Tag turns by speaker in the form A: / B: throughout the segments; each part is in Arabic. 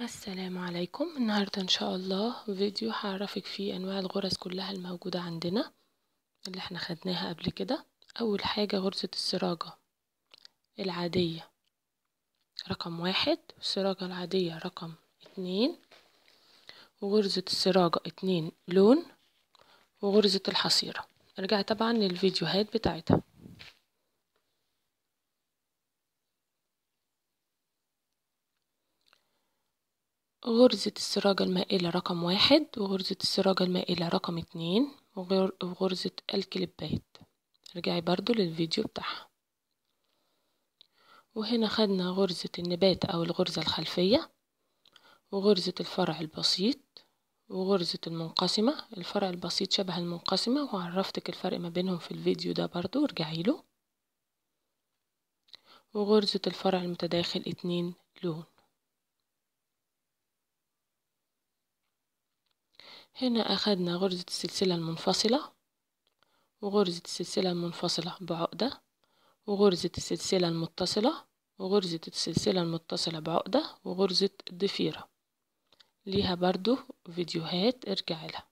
A: السلام عليكم النهاردة ان شاء الله فيديو هعرفك فيه انواع الغرز كلها الموجودة عندنا اللي احنا خدناها قبل كده اول حاجة غرزة السراجة العادية رقم واحد السراجة العادية رقم اتنين وغرزة السراجة اتنين لون وغرزة الحصيرة ارجع طبعا للفيديوهات بتاعتها غرزة السراج المائلة رقم واحد وغرزة السراج المائلة رقم اتنين وغرزة الكليبات ارجعي برضو للفيديو بتاعها وهنا خدنا غرزة النبات أو الغرزة الخلفية وغرزة الفرع البسيط وغرزة المنقسمة الفرع البسيط شبه المنقسمة وعرفتك الفرق ما بينهم في الفيديو ده برضو ارجعي له وغرزة الفرع المتداخل اتنين لون هنا أخدنا غرزة السلسلة المنفصلة وغرزة السلسلة المنفصلة بعقدة وغرزة السلسلة المتصلة وغرزة السلسلة المتصلة بعقدة وغرزة الضفيرة ليها برضو فيديوهات ارجع لها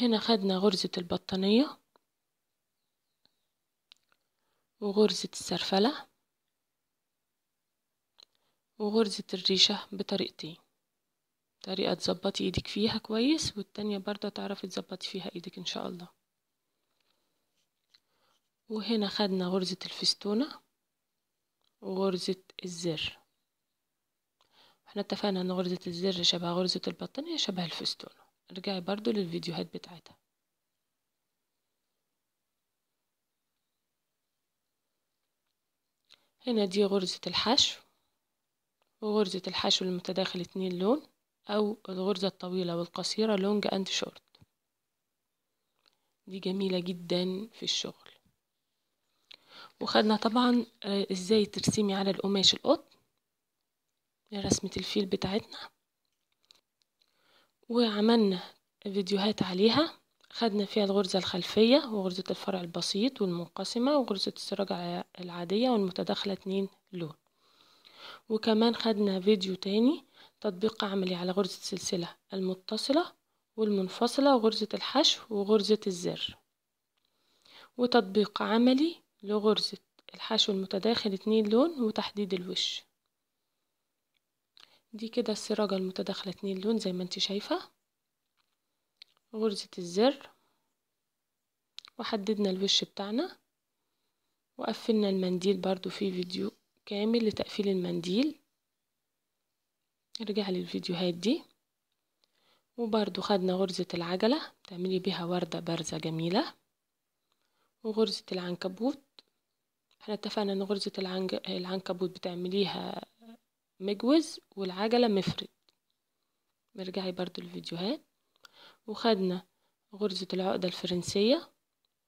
A: هنا خدنا غرزة البطانية وغرزة السرفلة وغرزة الريشة بطريقتين طريقة تظبطي ايدك فيها كويس والتانية برضه تعرفي تظبطي فيها ايدك ان شاء الله وهنا خدنا غرزة الفستونة وغرزة الزر احنا اتفقنا ان غرزة الزر شبه غرزة البطانية شبه الفستونة ارجعي برضو للفيديوهات بتاعتها هنا دي غرزة الحشو وغرزة الحشو المتداخل اتنين لون أو الغرزة الطويلة والقصيرة لونج أند شورت دي جميلة جدا في الشغل وخدنا طبعا آه، ازاي ترسمي على القماش القطن رسمة الفيل بتاعتنا وعملنا فيديوهات عليها خدنا فيها الغرزة الخلفية وغرزة الفرع البسيط والمنقسمة وغرزة السراج العادية والمتداخلة اتنين لون وكمان خدنا فيديو تاني تطبيق عملي على غرزة السلسلة المتصلة والمنفصلة وغرزة الحشو وغرزة الزر وتطبيق عملي لغرزة الحشو المتداخل اتنين لون وتحديد الوش دي كده السراجة المتداخلة اتنين لون زي ما انت شايفة غرزة الزر وحددنا الوش بتاعنا وقفلنا المنديل برضو في فيديو كامل لتقفيل المنديل ارجع للفيديوهات دي وبرضو خدنا غرزة العجلة تعملي بيها وردة بارزة جميلة وغرزة العنكبوت احنا اتفقنا ان غرزة العنكبوت بتعمليها مجوز والعجلة مفرد نرجعي برضو الفيديوهات وخدنا غرزة العقدة الفرنسية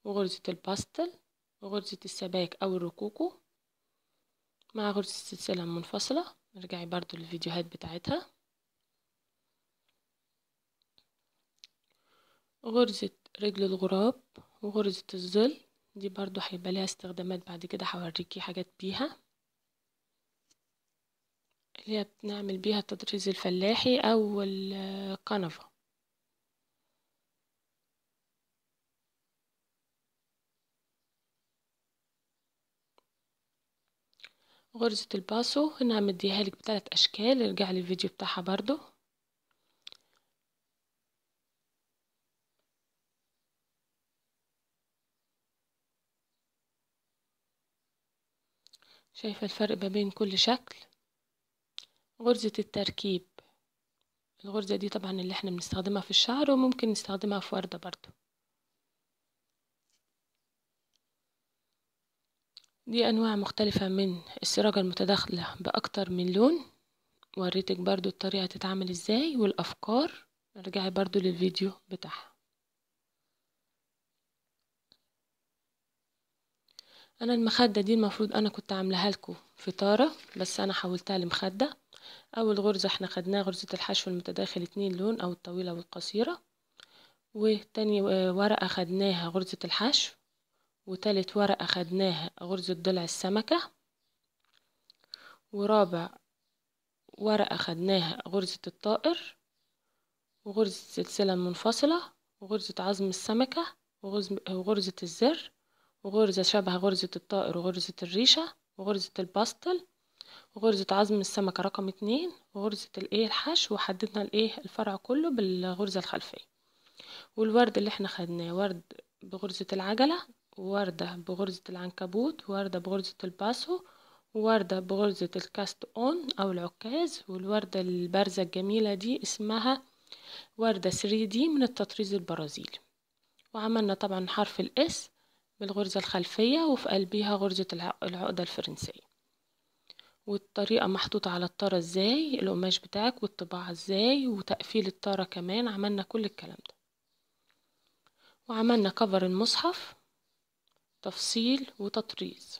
A: وغرزة الباستل وغرزة السباك أو الركوكو مع غرزة السلسلة المنفصلة نرجعي برضو للفيديوهات بتاعتها غرزة رجل الغراب وغرزة الظل دي برضو هيبقى ليها استخدامات بعد كده هوريكي حاجات بيها اللي هي بنعمل بيها التطريز الفلاحي او القنفة غرزة الباسو هنا مديها لك بثلاث أشكال ارجع للفيديو الفيديو بتاعها برضو شايفة الفرق ما بين كل شكل غرزة التركيب الغرزة دي طبعا اللي احنا بنستخدمها في الشعر وممكن نستخدمها في وردة برضو دي أنواع مختلفة من السراجة المتداخلة بأكتر من لون وريتك برضو الطريقة تتعامل ازاي والأفكار ارجعي برضو للفيديو بتاعها أنا المخدة دي المفروض أنا كنت عاملها لكم فطارة بس أنا حولتها لمخدة أول غرزة احنا خدناها غرزة الحشو المتداخل اتنين لون أو الطويلة والقصيرة وتاني آه، ورقة خدناها غرزة الحشو وتالت ورقة خدناها غرزة ضلع السمكة ورابع ورقة خدناها غرزة الطائر وغرزة السلسلة المنفصلة وغرزة عظم السمكة وغرزة الزر وغرزة شبه غرزة الطائر وغرزة الريشة وغرزة الباستل وغرزة عظم السمكة رقم اتنين وغرزة الايه الحشو وحددنا الايه الفرع كله بالغرزة الخلفية والورد اللي احنا خدناه ورد بغرزة العجلة وردة بغرزة العنكبوت وردة بغرزة الباسو وردة بغرزة الكاست اون أو العكاز والوردة البارزة الجميلة دي اسمها وردة 3 دي من التطريز البرازيلي وعملنا طبعا حرف الاس بالغرزة الخلفية وفي قلبها غرزة العقدة الفرنسية والطريقة محطوطة على الطارة ازاي القماش بتاعك والطباعة ازاي وتقفيل الطارة كمان عملنا كل الكلام ده وعملنا كفر المصحف تفصيل وتطريز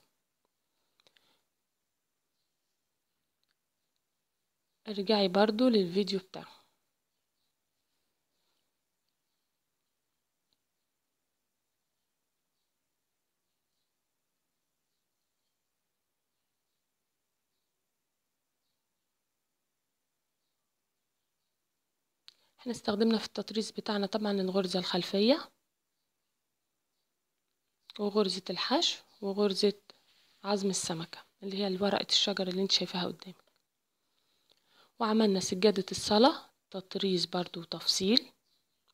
A: ارجعي برضو للفيديو بتاعه احنا استخدمنا في التطريز بتاعنا طبعا الغرزة الخلفية وغرزة الحشو وغرزة عظم السمكة اللي هي ورقة الشجر اللي انت شايفاها قدامك وعملنا سجادة الصلاة تطريز برضو وتفصيل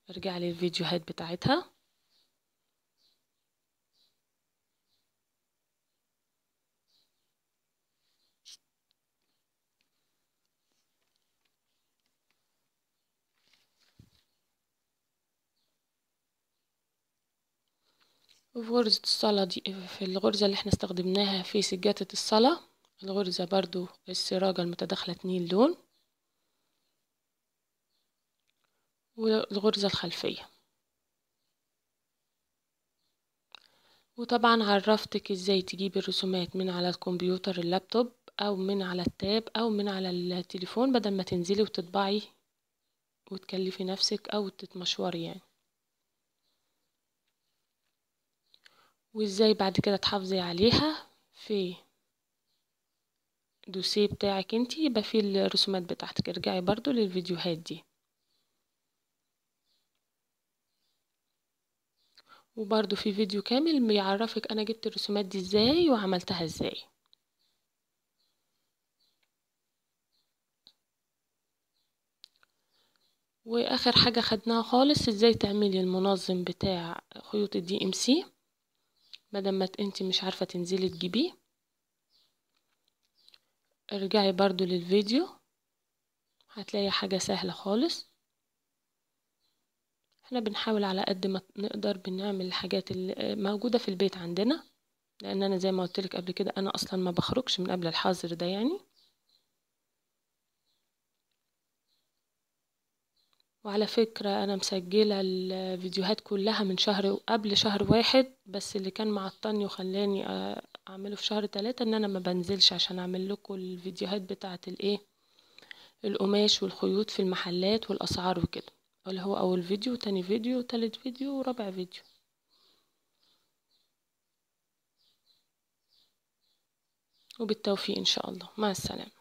A: ارجع للفيديوهات بتاعتها وفي غرزة الصلاة دي في الغرزة اللي احنا استخدمناها في سجادة الصلاة الغرزة برضو السراجة المتداخلة اتنين لون والغرزة الخلفية وطبعا عرفتك ازاي تجيب الرسومات من على الكمبيوتر اللابتوب او من على التاب او من على التليفون بدل ما تنزلي وتطبعي وتكلفي نفسك او تتمشوري يعني وازاي بعد كده تحافظي عليها في دوسيه بتاعك انتي يبقى فيه الرسومات بتاعتك ارجعي برضو للفيديوهات دي وبرضو في فيديو كامل بيعرفك انا جبت الرسومات دي ازاي وعملتها ازاي واخر حاجة خدناها خالص ازاي تعملي المنظم بتاع خيوط الدي ام سي بدل ما انت مش عارفة تنزلي تجيبيه ارجعي برضو للفيديو هتلاقي حاجة سهلة خالص احنا بنحاول على قد ما نقدر بنعمل الحاجات اللي موجودة في البيت عندنا لان انا زي ما لك قبل كده انا اصلا ما بخرجش من قبل الحظر ده يعني وعلى فكرة أنا مسجلة الفيديوهات كلها من شهر قبل شهر واحد بس اللي كان معطلني وخلاني آه، أعمله في شهر تلاتة إن أنا ما بنزلش عشان أعمل لكم الفيديوهات بتاعة الإيه القماش والخيوط في المحلات والأسعار وكده اللي هو أول فيديو تاني فيديو تالت فيديو ورابع فيديو وبالتوفيق إن شاء الله مع السلامة